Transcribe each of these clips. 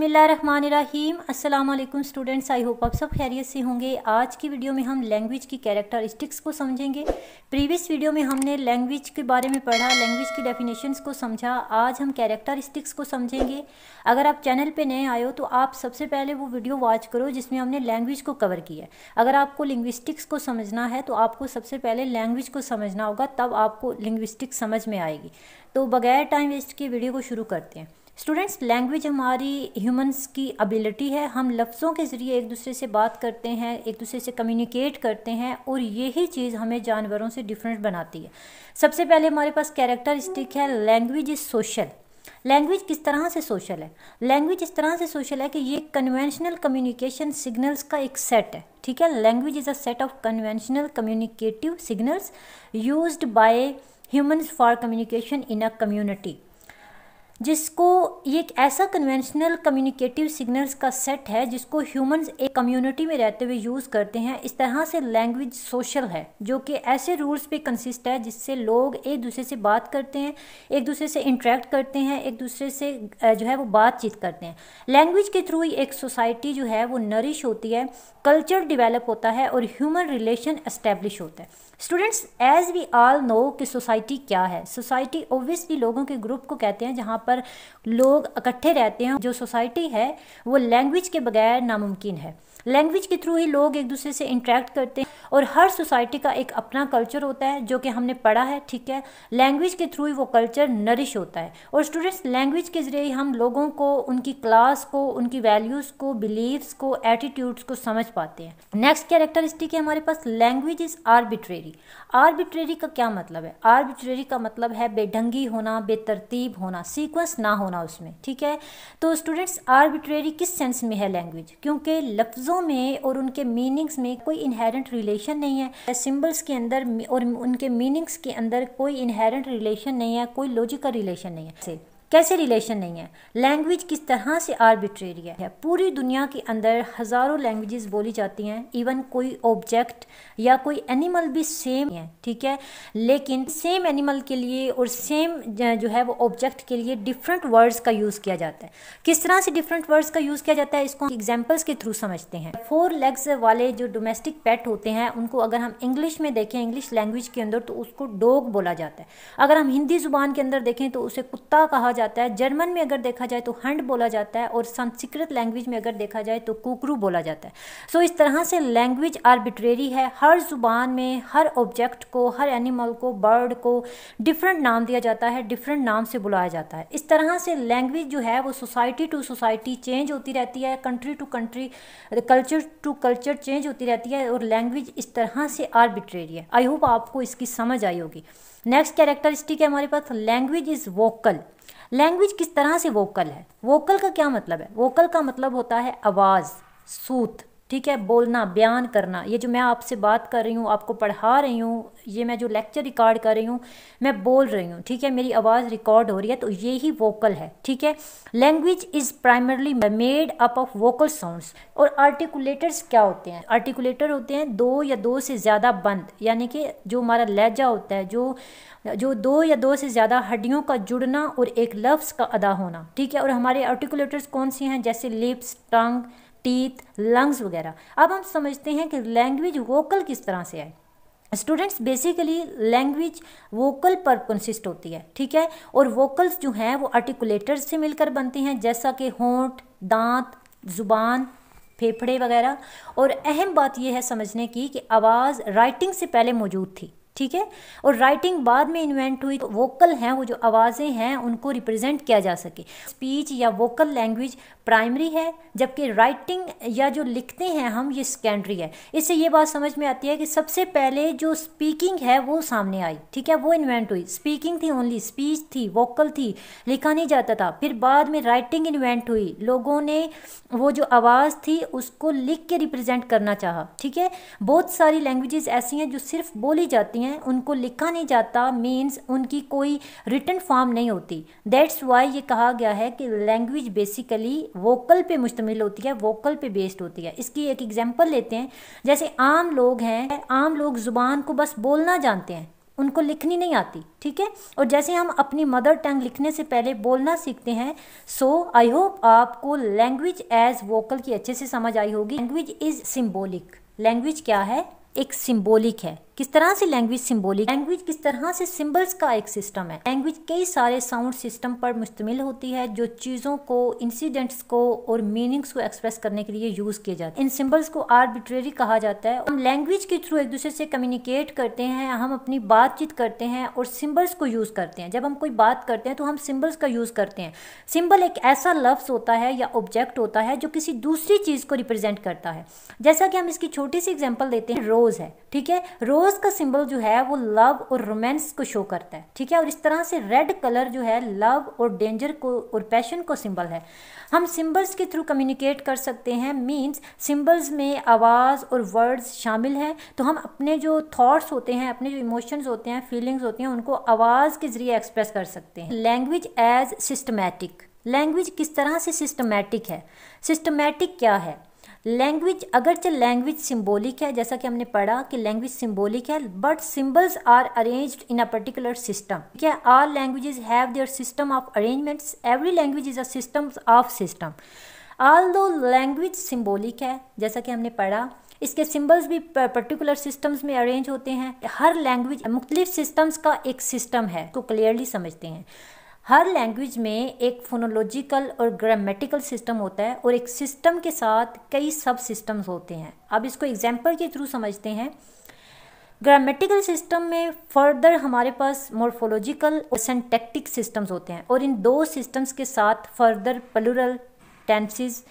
अस्सलाम वालेकुम students I hope आप सब खैरियत से होंगे आज की वीडियो में हम लैंग्वेज की कैरेक्टरिस्टिक्स को समझेंगे प्रीवियस वीडियो में हमने लैंग्वेज के बारे में पढ़ा लैंग्वेज की डेफिनेशंस को समझा आज हम कैरेक्टरिस्टिक्स को समझेंगे अगर आप चैनल पे नए आए हो तो आप सबसे पहले वो वीडियो वॉच करो जिसमें हमने लैंग्वेज को कवर किया अगर आपको लिंग्विस्टिक्स को समझना है तो आपको सबसे पहले लैंग्वेज को समझना होगा तब आपको लिंग्विस्टिक्स समझ में आएगी तो बगैर टाइम वेस्ट के वीडियो को शुरू करते हैं स्टूडेंट्स लैंग्वेज हमारी ह्यूमंस की एबिलिटी है हम लफ्ज़ों के ज़रिए एक दूसरे से बात करते हैं एक दूसरे से कम्युनिकेट करते हैं और यही चीज़ हमें जानवरों से डिफरेंट बनाती है सबसे पहले हमारे पास कैरेक्टरिस्टिक है लैंग्वेज इज़ सोशल लैंग्वेज किस तरह से सोशल है लैंग्वेज इस तरह से सोशल है कि ये कन्वेंशनल कम्युनिकेशन सिग्नल्स का एक सेट है ठीक है language is a set of conventional communicative signals used by humans for communication in a community जिसको ये एक ऐसा कन्वेंशनल कम्युनिकेटिव सिग्नल्स का सेट है जिसको ह्यूमंस एक कम्युनिटी में रहते हुए यूज़ करते हैं इस तरह से लैंग्वेज सोशल है जो कि ऐसे रूल्स पे कंसिस्ट है जिससे लोग एक दूसरे से बात करते हैं एक दूसरे से इंटरेक्ट करते हैं एक दूसरे से जो है वो बातचीत करते हैं लैंग्वेज के थ्रू ही एक सोसाइटी जो है वो नरिश होती है कल्चर डिवेलप होता है और ह्यूमन रिलेशन इस्टेब्लिश होता है students as we all know कि सोसाइटी क्या है सोसाइटी ओबियसली लोगों के ग्रुप को कहते हैं जहाँ पर लोग इकट्ठे रहते हैं जो सोसाइटी है वो लैंग्वेज के बगैर नामुमकिन है लैंग्वेज के थ्रू ही लोग एक दूसरे से इंटरेक्ट करते हैं और हर सोसाइटी का एक अपना कल्चर होता है जो कि हमने पढ़ा है ठीक है लैंग्वेज के थ्रू ही वो कल्चर नरिश होता है और स्टूडेंट्स लैंग्वेज के ज़रिए हम लोगों को उनकी क्लास को उनकी वैल्यूज़ को बिलीव्स को एटीट्यूड्स को समझ पाते हैं नेक्स्ट कैरेक्टरिस्टिक है हमारे पास लैंग्वेज इज़ आर्बिट्रेरी आर्बिट्रेरी का क्या मतलब है आर्बिट्रेरी का मतलब है बेढंगी होना बेतरतीब होना सीक्वेंस ना होना उसमें ठीक है तो स्टूडेंट्स आर्बिट्रेरी किस सेंस में है लैंग्वेज क्योंकि लफ्ज़ों लफ्ज़ों में और उनके मीनिंग्स में कोई इनहेरेंट रिलेशन नहीं है सिम्बल्स के अंदर और उनके मीनिंग्स के अंदर कोई इनहेरेंट रिलेशन नहीं है कोई लॉजिकल रिलेशन नहीं है कैसे रिलेशन नहीं है लैंग्वेज किस तरह से आर्बिट्रेरी है पूरी दुनिया के अंदर हज़ारों लैंग्वेजेस बोली जाती हैं इवन कोई ऑब्जेक्ट या कोई एनिमल भी सेम है ठीक है लेकिन सेम एनिमल के लिए और सेम जो है वो ऑब्जेक्ट के लिए डिफरेंट वर्ड्स का यूज़ किया जाता है किस तरह से डिफरेंट वर्ड्स का यूज़ किया जाता है इसको एग्जाम्पल्स के थ्रू समझते हैं फोर लेग्स वाले जो डोमेस्टिक पेट होते हैं उनको अगर हम इंग्लिश में देखें इंग्लिश लैंग्वेज के अंदर तो उसको डोग बोला जाता है अगर हम हिंदी ज़ुबान के अंदर देखें तो उसे कुत्ता कहा जाता जाता है जर्मन में अगर देखा जाए तो हंड बोला जाता है और संस्कृत लैंग्वेज में अगर देखा जाए तो कुकरू बोला जाता है सो so, इस तरह से लैंग्वेज आर्बिट्रेरी है हर जुबान में हर ऑब्जेक्ट को हर एनिमल को बर्ड को डिफरेंट नाम दिया जाता है डिफरेंट नाम से बुलाया जाता है इस तरह से लैंग्वेज जो है वो सोसाइटी टू सोसाइटी चेंज होती रहती है country to country culture to culture change होती रहती है और लैंग्वेज इस तरह से आर्बिट्रेरी है आई होप आपको इसकी समझ आई होगी नेक्स्ट कैरेक्टरिस्टिक है हमारे पास लैंग्वेज इज़ वोकल लैंग्वेज किस तरह से वोकल है वोकल का क्या मतलब है वोकल का मतलब होता है आवाज़ सूत ठीक है बोलना बयान करना ये जो मैं आपसे बात कर रही हूँ आपको पढ़ा रही हूँ ये मैं जो लेक्चर रिकॉर्ड कर रही हूँ मैं बोल रही हूँ ठीक है मेरी आवाज़ रिकॉर्ड हो रही है तो ये ही वोकल है ठीक है language is primarily made up of vocal sounds और आर्टिकुलेटर्स क्या होते हैं आर्टिकुलेटर होते हैं दो या दो से ज़्यादा बंद यानी कि जो हमारा लहजा होता है जो जो दो या दो से ज़्यादा हड्डियों का जुड़ना और एक लफ्स का अदा होना ठीक है और हमारे आर्टिकुलेटर्स कौन से हैं जैसे लिप्स टंग टीथ लंग्स वगैरह अब हम समझते हैं कि लैंग्वेज वोकल किस तरह से है स्टूडेंट्स बेसिकली लैंग्वेज वोकल पर कंसिस्ट होती है ठीक है और वोकल्स जो हैं वो आर्टिकुलेटर्स से मिलकर बनते हैं जैसा कि होंठ दांत जुबान फेफड़े वगैरह और अहम बात यह है समझने की कि आवाज़ राइटिंग से पहले मौजूद थी ठीक है और राइटिंग बाद में इन्वेंट हुई तो वोकल हैं वो जो आवाज़ें हैं उनको रिप्रेजेंट किया जा सके स्पीच या वोकल लैंग्वेज प्राइमरी है जबकि राइटिंग या जो लिखते हैं हम ये सेकेंडरी है इससे ये बात समझ में आती है कि सबसे पहले जो स्पीकिंग है वो सामने आई ठीक है वो इन्वेंट हुई स्पीकिंग थी ओनली स्पीच थी वोकल थी लिखा नहीं जाता था फिर बाद में राइटिंग इन्वेंट हुई लोगों ने वो जो आवाज़ थी उसको लिख के रिप्रजेंट करना चाहा ठीक है बहुत सारी लैंग्वेज ऐसी हैं जो सिर्फ बोली जाती हैं उनको लिखा नहीं जाता मीन्स उनकी कोई रिटर्न फॉर्म नहीं होती दैट्स वाई ये कहा गया है कि लैंग्वेज बेसिकली वोकल पे मुश्तमिल होती है वोकल पे बेस्ड होती है इसकी एक एग्जाम्पल लेते हैं जैसे आम लोग हैं आम लोग ज़ुबान को बस बोलना जानते हैं उनको लिखनी नहीं आती ठीक है और जैसे हम अपनी मदर टंग लिखने से पहले बोलना सीखते हैं सो आई होप आपको लैंग्वेज एज वोकल की अच्छे से समझ आई होगी लैंग्वेज इज़ सिम्बोलिक लैंग्वेज क्या है एक सिम्बोलिक है किस तरह से लैंग्वेज सिम्बोलिक लैंग्वेज किस तरह से सिम्बल्स का एक सिस्टम है लैंग्वेज कई सारे साउंड सिस्टम पर मुश्तमिल होती है जो चीज़ों को इंसिडेंट्स को और मीनिंग्स को एक्सप्रेस करने के लिए यूज़ किए जाते हैं इन सिंबल्स को आर्बिट्रेरी कहा जाता है हम लैंग्वेज के थ्रू एक दूसरे से कम्युनिकेट करते हैं हम अपनी बातचीत करते हैं और सिम्बल्स को यूज़ करते हैं जब हम कोई बात करते हैं तो हम सिम्बल्स का यूज़ करते हैं सिम्बल एक ऐसा लफ्ज़ होता है या ऑब्जेक्ट होता है जो किसी दूसरी चीज़ को रिप्रेजेंट करता है जैसा कि हम इसकी छोटी सी एग्जाम्पल देते हैं रोज़ है ठीक है रोज़ रोज़ का सिंबल जो है वो लव और रोमांस को शो करता है ठीक है और इस तरह से रेड कलर जो है लव और डेंजर को और पैशन को सिंबल है हम सिंबल्स के थ्रू कम्युनिकेट कर सकते हैं मींस सिंबल्स में आवाज़ और वर्ड्स शामिल हैं तो हम अपने जो थॉट्स होते हैं अपने जो इमोशंस होते हैं फीलिंग्स होती हैं उनको आवाज़ के ज़रिए एक्सप्रेस कर सकते हैं लैंग्वेज एज सिस्टमैटिक लैंग्वेज किस तरह से सिस्टमैटिक है सिस्टमैटिक क्या है लैंग्वेज अगरचे लैंग्वेज सिंबॉलिक है जैसा कि हमने पढ़ा कि लैंग्वेज सिंबॉलिक है but symbols are arranged in a particular system क्या है all languages have their system of arrangements every language is a system of system although language symbolic है जैसा कि हमने पढ़ा इसके सिम्बल्स भी पर्टिकुलर सिस्टम्स में अरेंज होते हैं हर लैंग्वेज मुख्तलिफ सिस्टम्स का एक सिस्टम है तो क्लियरली समझते हैं हर लैंग्वेज में एक फोनोलॉजिकल और ग्रामेटिकल सिस्टम होता है और एक सिस्टम के साथ कई सब सिस्टम्स होते हैं अब इसको एग्जाम्पल के थ्रू समझते हैं ग्रामेटिकल सिस्टम में फर्दर हमारे पास मोर्फोलॉजिकल और सेंटेक्टिक सिस्टम्स होते हैं और इन दो सिस्टम्स के साथ further plural tenses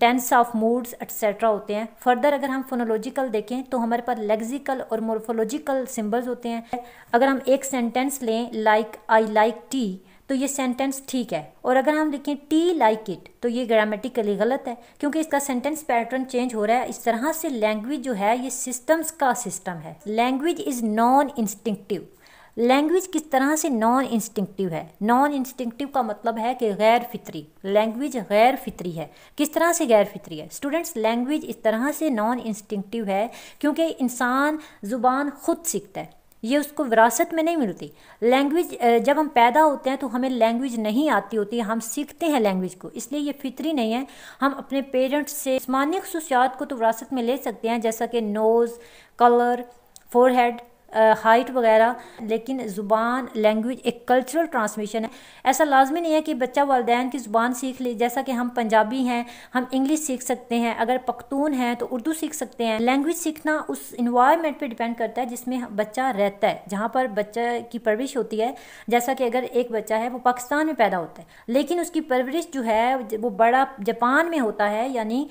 tense of moods etcetera होते हैं फर्दर अगर हम फोनोलॉजिकल देखें तो हमारे पास लेक्सिकल और मोर्फोलॉजिकल सिम्बल्स होते हैं अगर हम एक सेंटेंस लें लाइक आई लाइक टी तो ये सेंटेंस ठीक है और अगर हम लिखें टी लाइक इट तो ये ग्रामेटिकली गलत है क्योंकि इसका सेंटेंस पैटर्न चेंज हो रहा है इस तरह से लैंग्वेज जो है ये सिस्टम्स का सिस्टम है language is non instinctive language किस तरह से नॉन इंस्टिंक्टिव है नॉन इंस्टिंक्टिव का मतलब है कि गैर फितरी लैंग्वेज गैर फितरी है किस तरह से गैर फितरी है स्टूडेंट्स लैंग्वेज इस तरह से नॉन इंस्टिंक्टिव है क्योंकि इंसान ज़ुबान खुद सीखता है ये उसको विरासत में नहीं मिलती लैंग्वेज जब हम पैदा होते हैं तो हमें लैंग्वेज नहीं आती होती हम सीखते हैं लैंग्वेज को इसलिए ये फितरी नहीं है हम अपने पेरेंट्स से जिसमानी खसूसियात को तो विरासत में ले सकते हैं जैसा कि नोज़ कलर फोरहेड हाइट वगैरह लेकिन ज़ुबान लैंग्वेज एक कल्चरल ट्रांसमिशन है ऐसा लाजमी नहीं है कि बच्चा वालदेन की ज़ुबान सीख ले जैसा कि हम पंजाबी हैं हम इंग्लिश सीख सकते हैं अगर पख्तून हैं तो उर्दू सीख सकते हैं लैंग्वेज सीखना उस इन्वायरमेंट पर डिपेंड करता है जिसमें बच्चा रहता है जहाँ पर बच्चे की परवरिश होती है जैसा कि अगर एक बच्चा है वो पाकिस्तान में पैदा होता है लेकिन उसकी परवरिश जो है वो बड़ा जापान में होता है यानी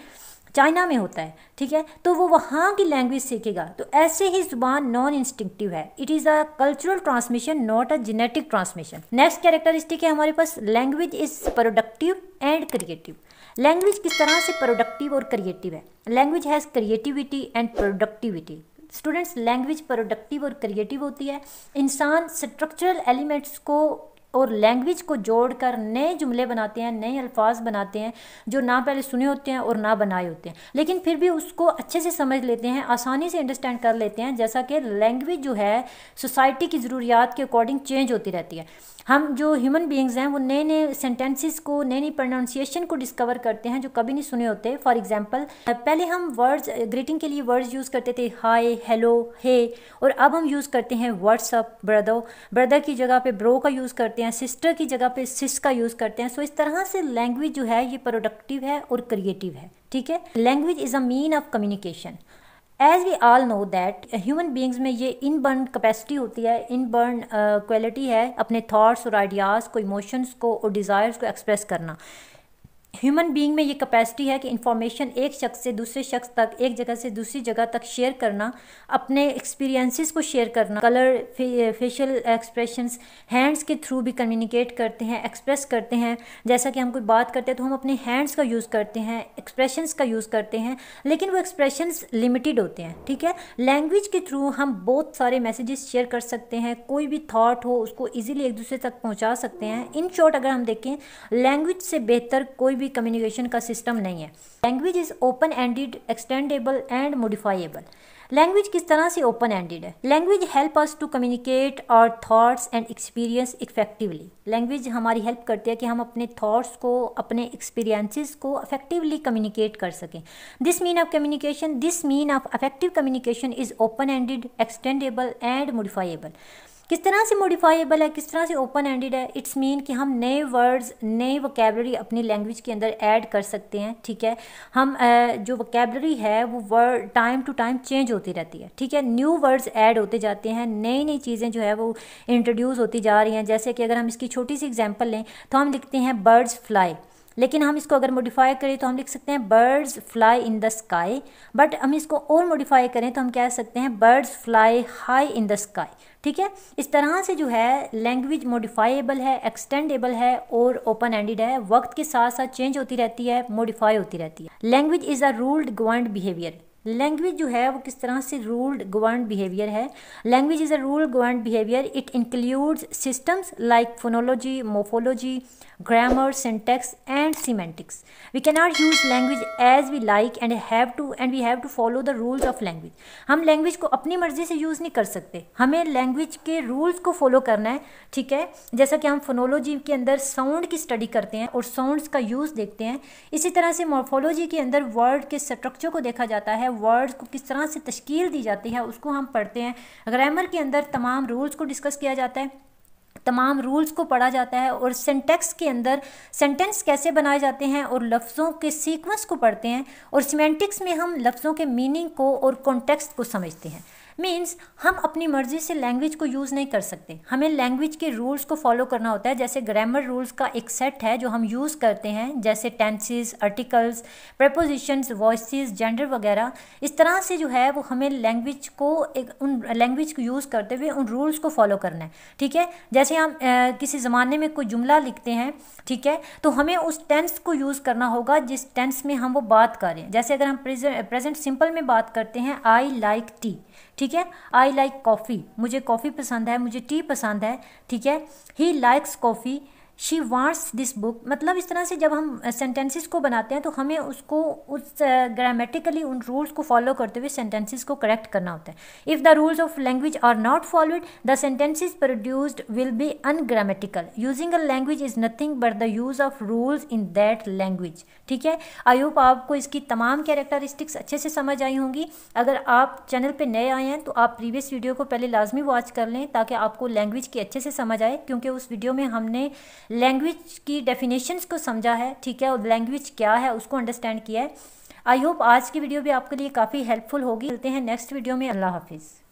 चाइना में होता है ठीक है तो वो वहाँ की लैंग्वेज सीखेगा तो ऐसे ही ज़ुबान नॉन इंस्टिंक्टिव है it is a cultural transmission not a genetic transmission next characteristic है हमारे पास language is productive and creative language किस तरह से प्रोडक्टिव और क्रिएटिव है language has creativity and productivity students language productive और क्रिएटिव होती है इंसान स्ट्रक्चरल एलिमेंट्स को और लैंग्वेज को जोड़कर नए जुमले बनाते हैं नए अल्फाज बनाते हैं जो ना पहले सुने होते हैं और ना बनाए होते हैं लेकिन फिर भी उसको अच्छे से समझ लेते हैं आसानी से अंडरस्टैंड कर लेते हैं जैसा कि लैंग्वेज जो है सोसाइटी की ज़रूरियात के अकॉर्डिंग चेंज होती रहती है हम जो ह्यूमन बींग्स हैं वो नए नए सेंटेंसेस को नए नए प्रोनाउंसिएशन को डिस्कवर करते हैं जो कभी नहीं सुने होते फॉर एग्जाम्पल पहले हम वर्ड्स ग्रीटिंग के लिए वर्ड्स यूज़ करते थे हाय हेलो हे और अब हम यूज़ करते हैं व्हाट्सअप ब्रदर ब्रदर की जगह पे ब्रो का यूज़ करते हैं सिस्टर की जगह पे सिस का यूज़ करते हैं सो इस तरह से लैंग्वेज जो है ये प्रोडक्टिव है और क्रिएटिव है ठीक है language is a mean of communication as we all know that human beings में ये इन बर्न कैपेसिटी होती है इन बर्न क्वालिटी है अपने थाट्स और आइडियाज़ को इमोशंस को और डिज़ायर्स को एक्सप्रेस करना ह्यूमन बीइंग में ये कैपेसिटी है कि इन्फॉर्मेशन एक शख्स से दूसरे शख्स तक एक जगह से दूसरी जगह तक शेयर करना अपने एक्सपीरियंसेस को शेयर करना कलर फे, फेशियल एक्सप्रेशंस हैंड्स के थ्रू भी कम्युनिकेट करते हैं एक्सप्रेस करते हैं जैसा कि हम कोई बात करते हैं तो हम अपने हैंड्स का यूज़ करते हैं एक्सप्रेशंस का यूज़ करते हैं लेकिन वो एक्सप्रेशंस लिमिटेड होते हैं ठीक है लैंग्वेज के थ्रू हम बहुत सारे मैसेजेस शेयर कर सकते हैं कोई भी थाट हो उसको ईजिली एक दूसरे तक पहुँचा सकते हैं इन शॉर्ट अगर हम देखें लैंग्वेज से बेहतर कोई भी भी कम्युनिकेशन का सिस्टम नहीं है language is open ended extendable and modifiable language किस तरह से ओपन एंडेड है language help us to communicate our thoughts and experience effectively language हमारी हेल्प करती है कि हम अपने थॉट्स को अपने एक्सपीरियंसिस को अफेक्टिवली कम्युनिकेट कर सकें this mean of communication this mean of effective communication is open ended extendable and modifiable किस तरह से मोडिफाइबल है किस तरह से ओपन एंडेड है इट्स मीन कि हम नए वर्ड्स नई वोकेबलरी अपनी लैंग्वेज के अंदर ऐड कर सकते हैं ठीक है हम जो वोकेबलरी है वो word time to time change होती रहती है ठीक है न्यू वर्ड्स ऐड होते जाते हैं नई नई चीज़ें जो है वो इंट्रोड्यूस होती जा रही हैं जैसे कि अगर हम इसकी छोटी सी एग्जाम्पल लें तो हम लिखते हैं बर्ड्स फ्लाई लेकिन हम इसको अगर मॉडिफाई करें तो हम लिख सकते हैं birds fly in the sky but हम इसको और मॉडिफाई करें तो हम कह सकते हैं birds fly high in the sky ठीक है इस तरह से जो है लैंग्वेज मॉडिफाइबल है एक्सटेंडेबल है और ओपन एंडेड है वक्त के साथ साथ चेंज होती रहती है मॉडिफाई होती रहती है language is a ruled governed behaviour language जो है वो किस तरह से रूल्ड गवर्न बिहेवियर है language is a ruled govern behaviour it includes systems like phonology morphology syntax and semantics we can not use language as we like and have to and we have to follow the rules of language हम language को अपनी मर्ज़ी से use नहीं कर सकते हमें language के रूल्स को फॉलो करना है ठीक है जैसा कि हम फोनोलॉजी के अंदर साउंड की स्टडी करते हैं और साउंड्स का यूज़ देखते हैं इसी तरह से मोफोलॉजी के अंदर वर्ड के स्ट्रक्चर को देखा जाता है वर्ड्स को किस तरह से तश्कील दी जाती है उसको हम पढ़ते हैं ग्रामर के अंदर तमाम रूल्स को डिस्कस किया जाता है तमाम रूल्स को पढ़ा जाता है और सेंटेक्स के अंदर सेंटेंस कैसे बनाए जाते हैं और लफ्ज़ों के सीक्वेंस को पढ़ते हैं और सीमेंटिक्स में हम लफ्ज़ों के मीनिंग को और कॉन्टेक्स्ट को समझते हैं मीन्स हम अपनी मर्ज़ी से लैंग्वेज को यूज़ नहीं कर सकते हमें लैंग्वेज के रूल्स को फॉलो करना होता है जैसे ग्रामर रूल्स का एक सेट है जो हम यूज़ करते हैं जैसे tenses articles prepositions voice gender वगैरह इस तरह से जो है वो हमें लैंग्वेज को एक उन लैंग्वेज को यूज़ करते हुए उन रूल्स को फॉलो करना है ठीक है जैसे हम ए, किसी ज़माने में कोई जुमला लिखते हैं ठीक है तो हमें उस टेंस को यूज़ करना होगा जिस टेंस में हम वो बात करें जैसे अगर हम प्रेजेंट सिंपल में बात करते हैं आई लाइक टी ठीक ठीक है आई लाइक कॉफ़ी मुझे कॉफ़ी पसंद है मुझे टी पसंद है ठीक है he likes coffee she wants this book मतलब इस तरह से जब हम सेंटेंसेस uh, को बनाते हैं तो हमें उसको उस ग्रामेटिकली uh, उन रूल्स को फॉलो करते हुए सेंटेंसेस को करेक्ट करना होता है if the rules of language are not followed the sentences produced will be ungrammatical using a language is nothing but the use of rules in that language ठीक है आई hope आपको इसकी तमाम कैरेक्टरिस्टिक्स अच्छे से समझ आई होंगी अगर आप चैनल पर नए आए हैं तो आप प्रीवियस वीडियो को पहले लाजमी वॉच कर लें ताकि आपको लैंग्वेज की अच्छे से समझ आए क्योंकि उस वीडियो में हमने लैंग्वेज की डेफिनेशंस को समझा है ठीक है और लैंग्वेज क्या है उसको अंडरस्टैंड किया है आई होप आज की वीडियो भी आपके लिए काफ़ी हेल्पफुल होगी मिलते हैं नेक्स्ट वीडियो में अल्लाह हाफिज़